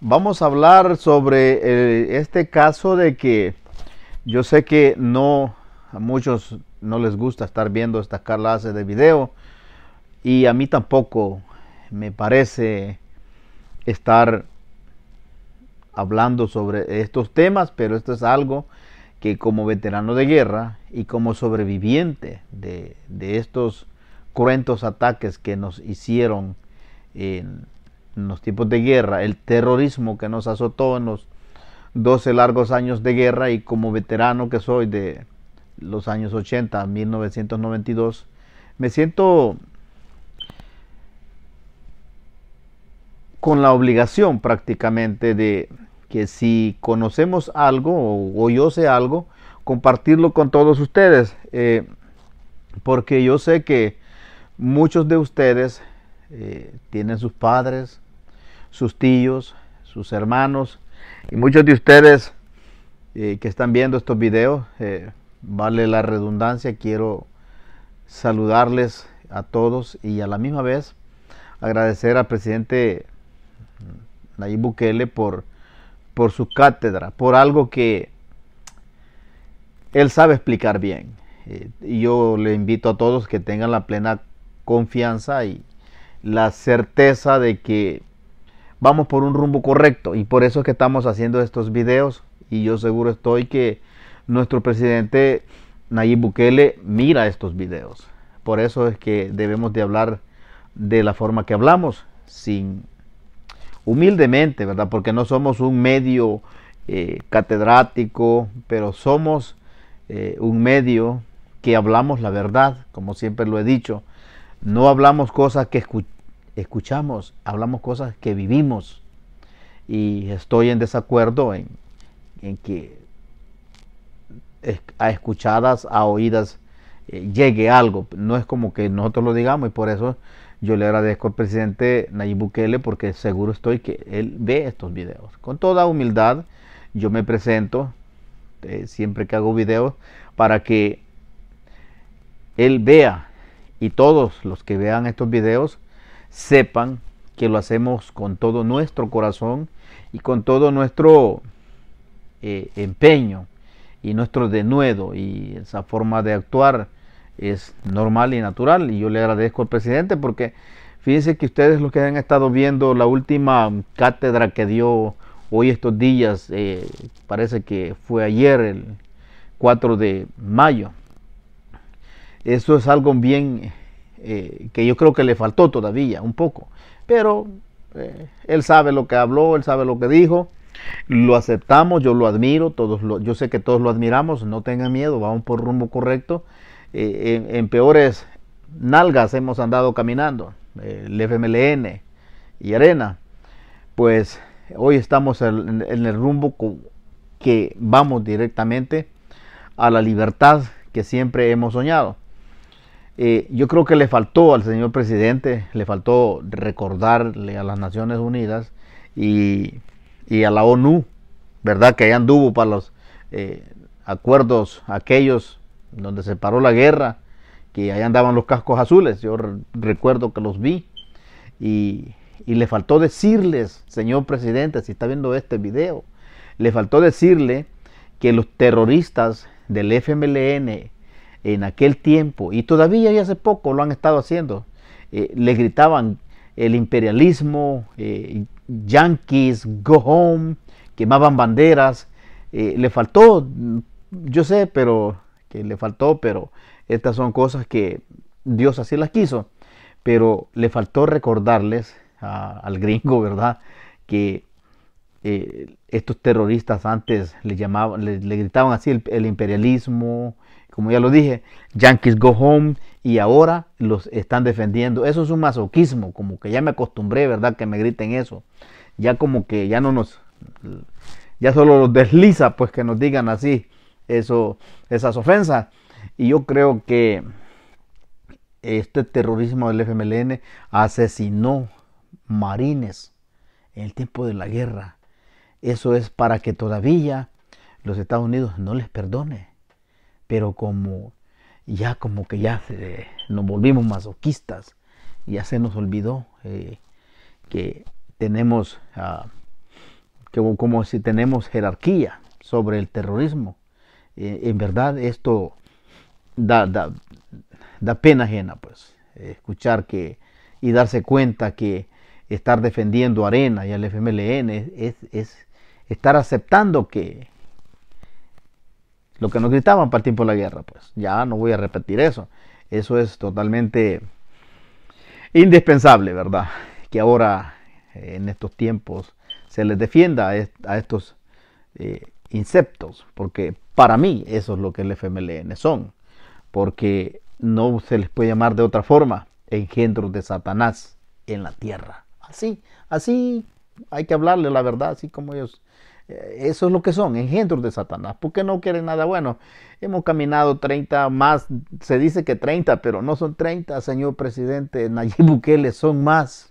vamos a hablar sobre eh, este caso de que yo sé que no a muchos no les gusta estar viendo esta clase de video y a mí tampoco me parece estar hablando sobre estos temas, pero esto es algo que como veterano de guerra y como sobreviviente de, de estos cruentos ataques que nos hicieron en en los tiempos de guerra, el terrorismo que nos azotó en los 12 largos años de guerra y como veterano que soy de los años 80 a 1992, me siento con la obligación prácticamente de que si conocemos algo o, yo sé algo, compartirlo con todos ustedes, eh, porque yo sé que muchos de ustedes eh, tienen sus padres, sus tíos, sus hermanos y muchos de ustedes eh, que están viendo estos videos, eh, vale la redundancia, quiero saludarles a todos y a la misma vez agradecer al presidente Nayib Bukele por, por su cátedra, por algo que él sabe explicar bien. Eh, y yo le invito a todos que tengan la plena confianza y la certeza de que vamos por un rumbo correcto y por eso es que estamos haciendo estos videos y yo seguro estoy que nuestro presidente Nayib Bukele mira estos videos. Por eso es que debemos de hablar de la forma que hablamos, sin humildemente, ¿verdad? Porque no somos un medio eh, catedrático, pero somos eh, un medio que hablamos la verdad, como siempre lo he dicho. No hablamos cosas que escuchamos escuchamos, hablamos cosas que vivimos. Y estoy en desacuerdo en, que a escuchadas, a oídas, eh, llegue algo. No es como que nosotros lo digamos y por eso yo le agradezco al presidente Nayib Bukele porque seguro estoy que él ve estos videos. Con toda humildad yo me presento eh, siempre que hago videos para que él vea y todos los que vean estos videos sepan que lo hacemos con todo nuestro corazón y con todo nuestro eh, empeño y nuestro denuedo y esa forma de actuar es normal y natural y yo le agradezco al presidente porque fíjense que ustedes los que han estado viendo la última cátedra que dio hoy estos días eh, parece que fue ayer el 4 de mayo eso es algo bien eh, que yo creo que le faltó todavía un poco. Pero eh, él sabe lo que habló, él sabe lo que dijo, lo aceptamos, yo lo admiro, todos yo sé que todos lo admiramos, no tengan miedo, vamos por rumbo correcto. Eh, en, peores nalgas hemos andado caminando, el FMLN y Arena, pues hoy estamos en el rumbo que vamos directamente a la libertad que siempre hemos soñado. Eh, yo creo que le faltó al señor presidente, le faltó recordarle a las Naciones Unidas y, a la ONU, ¿verdad? Que allá anduvo para los eh, acuerdos aquellos donde se paró la guerra, que ahí andaban los cascos azules, yo recuerdo que los vi, y, y le faltó decirles, señor presidente, si está viendo este video, le faltó decirle que los terroristas del FMLN en aquel tiempo, y todavía y hace poco lo han estado haciendo, eh, le gritaban el imperialismo, eh, yankees, go home, quemaban banderas, eh, le faltó, yo sé, pero que le faltó, pero estas son cosas que Dios así las quiso, pero le faltó recordarles al gringo, ¿verdad? Que estos terroristas antes le llamaban, le, gritaban así el imperialismo, como ya lo dije, Yankees Go Home y ahora los están defendiendo. Eso es un masoquismo, como que ya me acostumbré, ¿verdad? Que me griten eso. Ya como que ya no nos, ya solo los desliza, pues que nos digan así eso, esas ofensas. Y yo creo que este terrorismo del FMLN asesinó marines en el tiempo de la guerra. Eso es para que todavía los Estados Unidos no les perdone pero como ya como que ya nos volvimos masoquistas, ya se nos olvidó eh, que tenemos, ah, como si tenemos jerarquía sobre el terrorismo. Eh, en verdad esto da, pena ajena, pues, eh, escuchar que y darse cuenta que estar defendiendo Arena y al FMLN es estar aceptando que lo que nos gritaban para el tiempo de la guerra, pues ya no voy a repetir eso. Eso es totalmente indispensable, ¿verdad? Que ahora, eh, en estos tiempos, se les defienda a estos eh, insectos, porque para mí eso es lo que el FMLN son, porque no se les puede llamar de otra forma engendros de Satanás en la tierra. Así, así hay que hablarle la verdad, así como ellos eh, eso es lo que son, engendros de Satanás. ¿Por qué no quieren nada bueno? Hemos caminado 30 más, se dice que 30, pero no son 30, señor presidente Nayib Bukele, son más.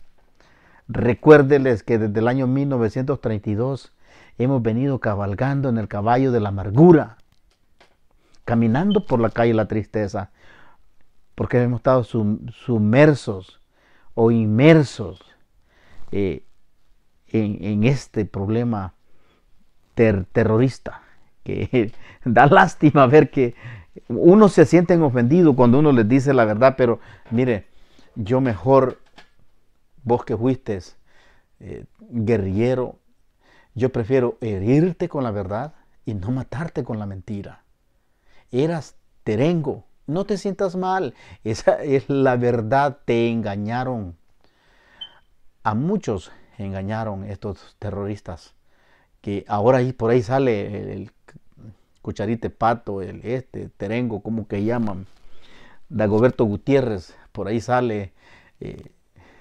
Recuérdeles que desde el año 1932 hemos venido cabalgando en el caballo de la amargura, caminando por la calle de la tristeza, porque hemos estado sumersos o inmersos eh, en, este problema terrorista, que da lástima ver que uno se sienten ofendidos cuando uno les dice la verdad, pero mire, yo mejor, vos que fuiste eh, guerrillero, yo prefiero herirte con la verdad y no matarte con la mentira. Eras terengo, no te sientas mal, esa es la verdad, te engañaron. A muchos engañaron estos terroristas que ahora ahí por ahí sale el, cucharite pato, el este, terengo, como que llaman, Dagoberto Gutiérrez, por ahí sale eh,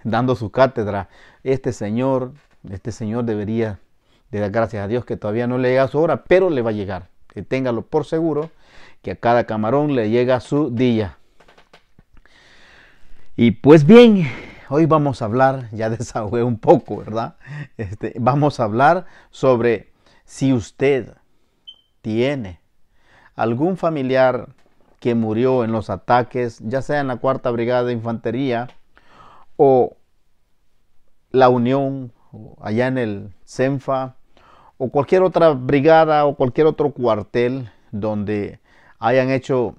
dando su cátedra. Este señor, este señor debería de dar gracias a Dios que todavía no le llega su hora, pero le va a llegar. Que téngalo por seguro que a cada camarón le llega su día. Y pues bien, Hoy vamos a hablar, ya desahogué un poco, ¿verdad? Este, vamos a hablar sobre si usted tiene algún familiar que murió en los ataques, ya sea en la Cuarta Brigada de Infantería o la Unión, allá en el CENFA, o cualquier otra brigada o cualquier otro cuartel donde hayan hecho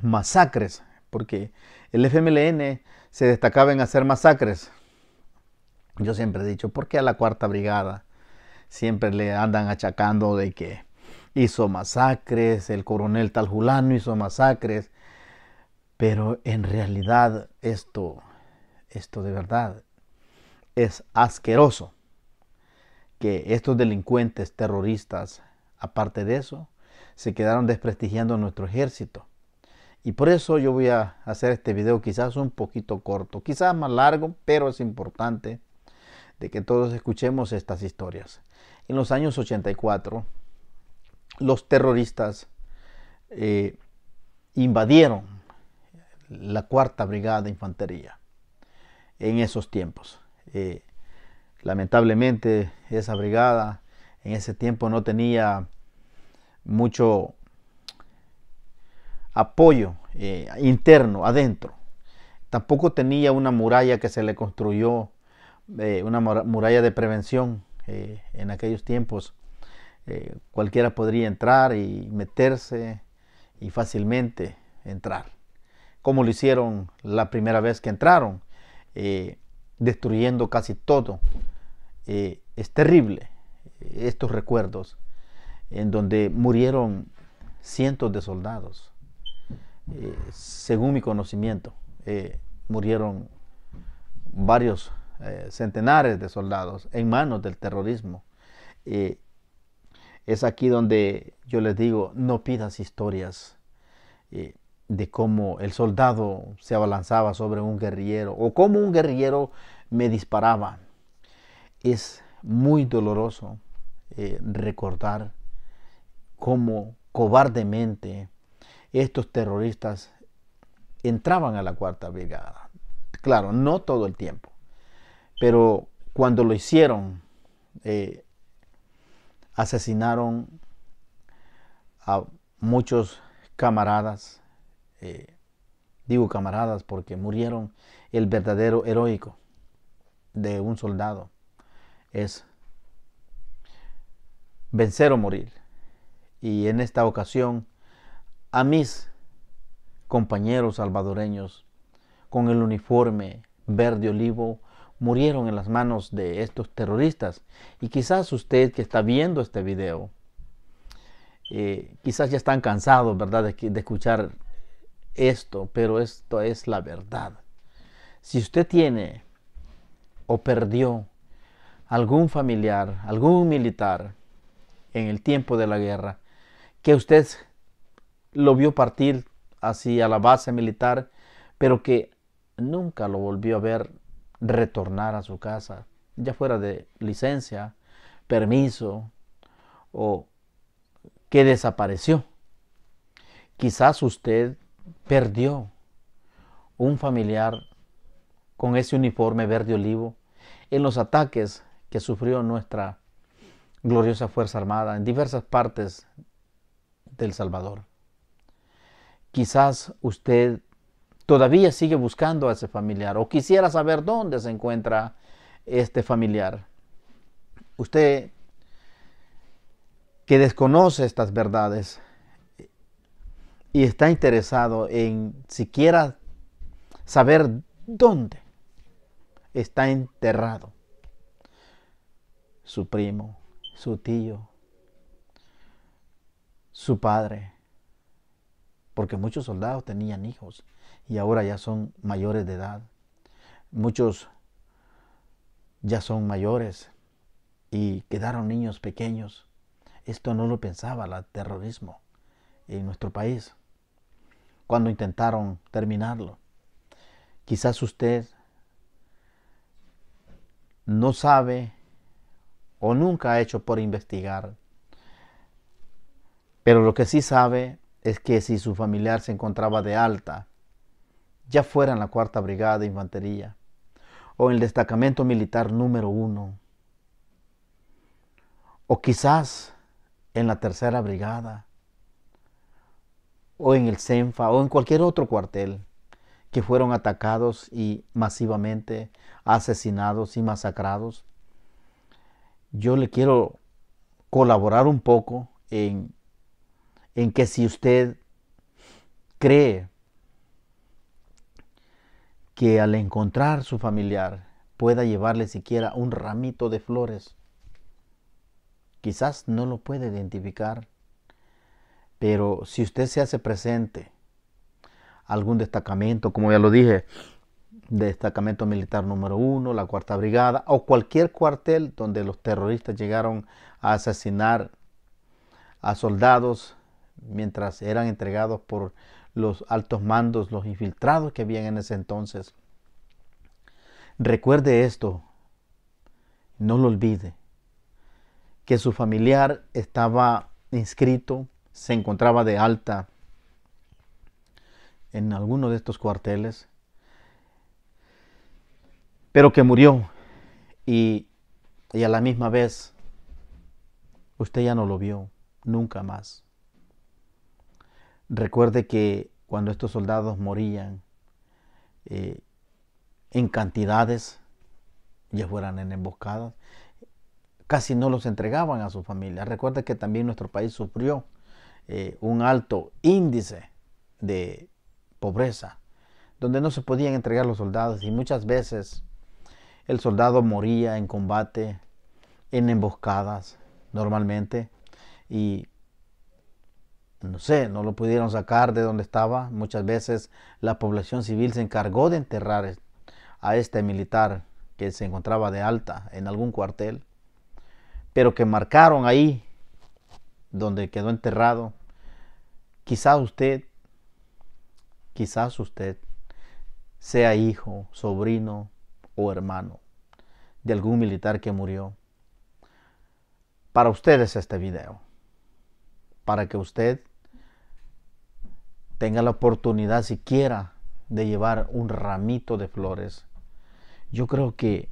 masacres, porque el FMLN se destacaba en hacer masacres. Yo siempre he dicho, ¿por qué a la Cuarta Brigada siempre le andan achacando de que hizo masacres, el coronel Taljulano hizo masacres? Pero en realidad esto, esto de verdad es asqueroso. Que estos delincuentes terroristas, aparte de eso, se quedaron desprestigiando nuestro ejército y por eso yo voy a hacer este video quizás un poquito corto, quizás más largo, pero es importante de que todos escuchemos estas historias. En los años 84, los terroristas eh, invadieron la cuarta brigada de infantería en esos tiempos. Eh, lamentablemente esa brigada en ese tiempo no tenía mucho apoyo eh, interno, adentro. Tampoco tenía una muralla que se le construyó, eh, una muralla de prevención eh, en aquellos tiempos. cualquiera podría entrar y meterse y fácilmente entrar, como lo hicieron la primera vez que entraron, destruyendo casi todo. es terrible estos recuerdos en donde murieron cientos de soldados eh, según mi conocimiento, eh, murieron varios eh, centenares de soldados en manos del terrorismo. es aquí donde yo les digo, no pidas historias de cómo el soldado se abalanzaba sobre un guerrillero o cómo un guerrillero me disparaba. Es muy doloroso recordar cómo cobardemente estos terroristas entraban a la cuarta brigada. Claro, no todo el tiempo, pero cuando lo hicieron, eh, asesinaron a muchos camaradas, eh, digo camaradas porque murieron el verdadero heroico de un soldado es vencer o morir. Y en esta ocasión a mis compañeros salvadoreños con el uniforme verde olivo murieron en las manos de estos terroristas. Y quizás usted que está viendo este video, eh, quizás ya están cansados, ¿verdad?, de escuchar esto, pero esto es la verdad. Si usted tiene o perdió algún familiar, algún militar en el tiempo de la guerra, que usted lo vio partir hacia la base militar, pero que nunca lo volvió a ver retornar a su casa, ya fuera de licencia, permiso o que desapareció. Quizás usted perdió un familiar con ese uniforme verde olivo en los ataques que sufrió nuestra gloriosa Fuerza Armada en diversas partes del Salvador. Quizás usted todavía sigue buscando a ese familiar o quisiera saber dónde se encuentra este familiar. Usted que desconoce estas verdades y está interesado en siquiera saber dónde está enterrado su primo, su tío, su padre, porque muchos soldados tenían hijos y ahora ya son mayores de edad. Muchos ya son mayores y quedaron niños pequeños. Esto no lo pensaba el terrorismo en nuestro país cuando intentaron terminarlo. Quizás usted no sabe o nunca ha hecho por investigar, pero lo que sí sabe es que si su familiar se encontraba de alta, ya fuera en la cuarta brigada de infantería o en el destacamento militar número uno, o quizás en la tercera brigada, o en el CENFA, o en cualquier otro cuartel, que fueron atacados y masivamente asesinados y masacrados. Yo le quiero colaborar un poco en en que si usted cree que al encontrar su familiar pueda llevarle siquiera un ramito de flores, quizás no lo puede identificar, pero si usted se hace presente, algún destacamento, como ya lo dije, destacamento militar número uno, la cuarta brigada o cualquier cuartel donde los terroristas llegaron a asesinar a soldados mientras eran entregados por los altos mandos, los infiltrados que habían en ese entonces. Recuerde esto, no lo olvide, que su familiar estaba inscrito, se encontraba de alta en alguno de estos cuarteles, pero que murió y, y a la misma vez usted ya no lo vio nunca más. Recuerde que cuando estos soldados morían eh, en cantidades, ya fueran en emboscadas, casi no los entregaban a su familia. Recuerde que también nuestro país sufrió eh, un alto índice de pobreza, donde no se podían entregar los soldados y muchas veces el soldado moría en combate, en emboscadas normalmente, y no sé, no lo pudieron sacar de donde estaba. Muchas veces la población civil se encargó de enterrar a este militar que se encontraba de alta en algún cuartel, pero que marcaron ahí donde quedó enterrado. Quizás usted, quizás usted sea hijo, sobrino o hermano de algún militar que murió. Para ustedes este video, para que usted tenga la oportunidad siquiera de llevar un ramito de flores. Yo creo que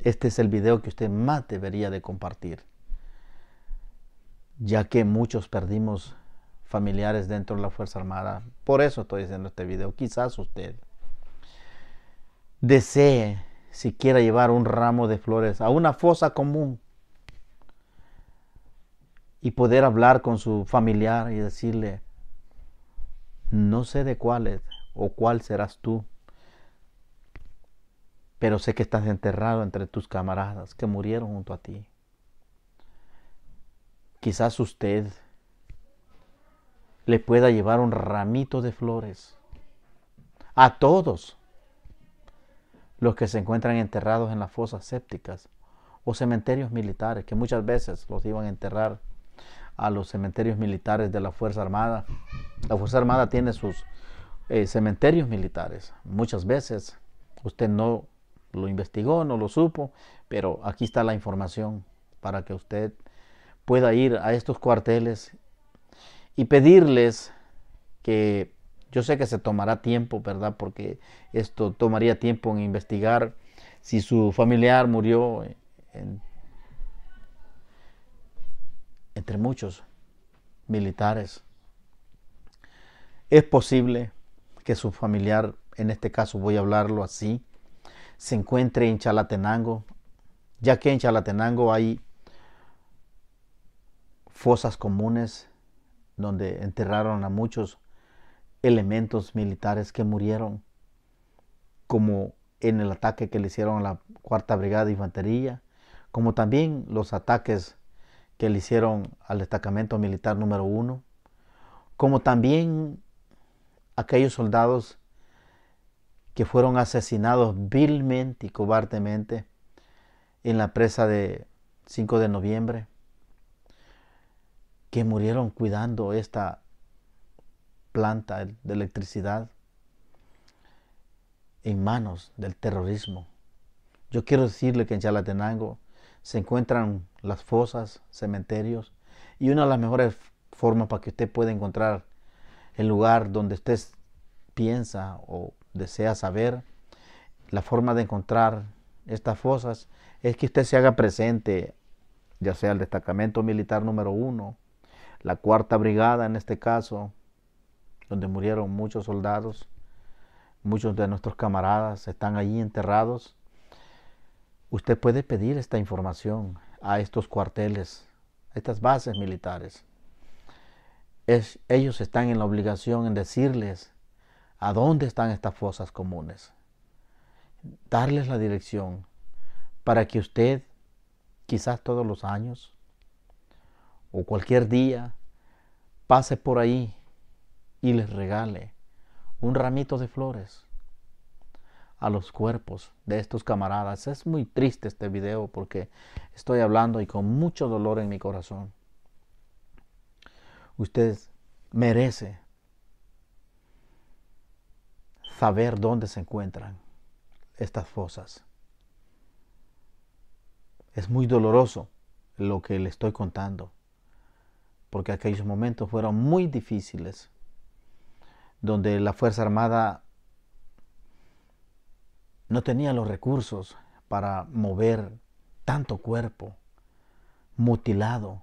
este es el video que usted más debería de compartir, ya que muchos perdimos familiares dentro de la Fuerza Armada. Por eso estoy haciendo este video. Quizás usted desee siquiera llevar un ramo de flores a una fosa común y poder hablar con su familiar y decirle, no sé de cuáles o cuál serás tú, pero sé que estás enterrado entre tus camaradas que murieron junto a ti. Quizás usted le pueda llevar un ramito de flores a todos los que se encuentran enterrados en las fosas sépticas o cementerios militares que muchas veces los iban a enterrar a los cementerios militares de la Fuerza Armada. La Fuerza Armada tiene sus eh, cementerios militares. Muchas veces usted no lo investigó, no lo supo, pero aquí está la información para que usted pueda ir a estos cuarteles y pedirles que yo sé que se tomará tiempo, ¿verdad? Porque esto tomaría tiempo en investigar si su familiar murió en entre muchos militares. Es posible que su familiar, en este caso voy a hablarlo así, se encuentre en Chalatenango, ya que en Chalatenango hay fosas comunes donde enterraron a muchos elementos militares que murieron, como en el ataque que le hicieron a la Cuarta Brigada de Infantería, como también los ataques que le hicieron al destacamento militar número uno, como también aquellos soldados que fueron asesinados vilmente y cobardemente en la presa de 5 de noviembre, que murieron cuidando esta planta de electricidad en manos del terrorismo. Yo quiero decirle que en Chalatenango se encuentran las fosas, cementerios, y una de las mejores formas para que usted pueda encontrar el lugar donde usted piensa o desea saber, la forma de encontrar estas fosas es que usted se haga presente, ya sea el destacamento militar número uno, la cuarta brigada en este caso, donde murieron muchos soldados, muchos de nuestros camaradas están allí enterrados Usted puede pedir esta información a estos cuarteles, a estas bases militares. ellos están en la obligación en decirles a dónde están estas fosas comunes, darles la dirección para que usted, quizás todos los años o cualquier día, pase por ahí y les regale un ramito de flores a los cuerpos de estos camaradas. Es muy triste este video porque estoy hablando y con mucho dolor en mi corazón. Usted merece saber dónde se encuentran estas fosas. Es muy doloroso lo que le estoy contando, porque aquellos momentos fueron muy difíciles, donde la Fuerza Armada no tenía los recursos para mover tanto cuerpo mutilado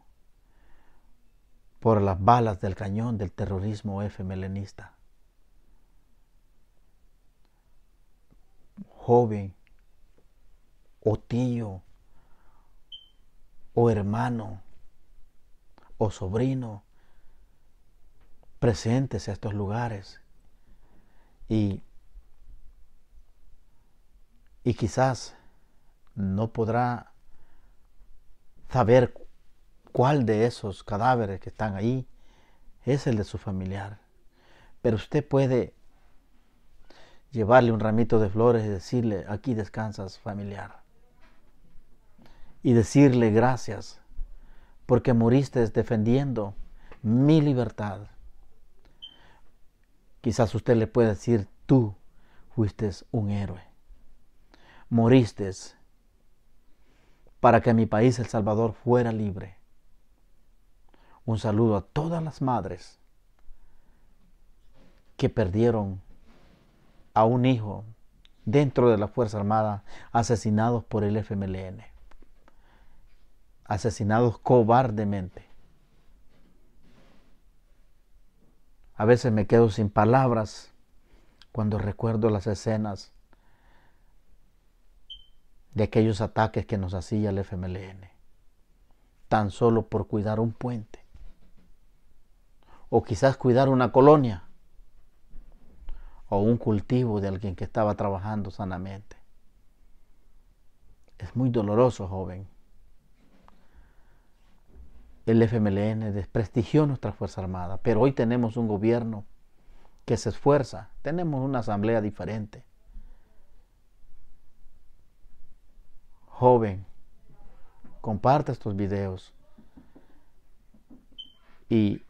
por las balas del cañón del terrorismo F-Melenista. Joven, o tío, o hermano, o sobrino, presentes a estos lugares y y quizás no podrá saber cuál de esos cadáveres que están ahí es el de su familiar. Pero usted puede llevarle un ramito de flores y decirle, aquí descansas familiar. Y decirle gracias porque moriste defendiendo mi libertad. Quizás usted le puede decir, tú fuiste un héroe moriste para que mi país, El Salvador, fuera libre. Un saludo a todas las madres que perdieron a un hijo dentro de la Fuerza Armada asesinados por el FMLN. Asesinados cobardemente. A veces me quedo sin palabras cuando recuerdo las escenas de aquellos ataques que nos hacía el FMLN, tan solo por cuidar un puente, o quizás cuidar una colonia, o un cultivo de alguien que estaba trabajando sanamente. Es muy doloroso, joven. El FMLN desprestigió nuestra Fuerza Armada, pero hoy tenemos un gobierno que se esfuerza, tenemos una asamblea diferente, joven, comparte estos videos. Y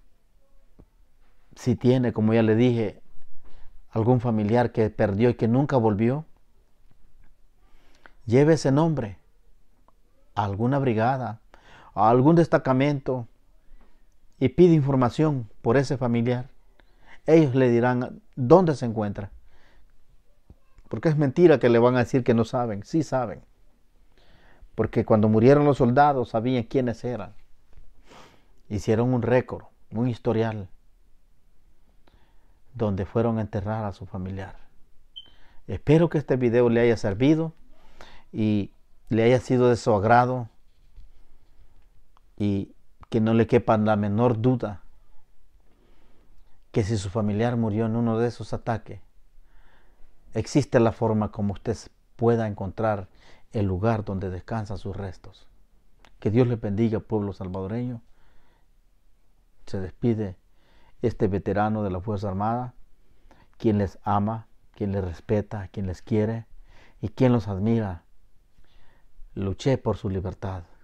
si tiene, como ya le dije, algún familiar que perdió y que nunca volvió, lleve ese nombre a alguna brigada, a algún destacamento y pide información por ese familiar. Ellos le dirán dónde se encuentra. Porque es mentira que le van a decir que no saben, sí saben porque cuando murieron los soldados sabían quiénes eran. Hicieron un récord, un historial, donde fueron a enterrar a su familiar. Espero que este video le haya servido y le haya sido de su agrado y que no le quepa la menor duda que si su familiar murió en uno de esos ataques, existe la forma como usted pueda encontrar el lugar donde descansan sus restos. Que Dios le bendiga, pueblo salvadoreño. Se despide este veterano de la Fuerza Armada, quien les ama, quien les respeta, quien les quiere y quien los admira. Luché por su libertad.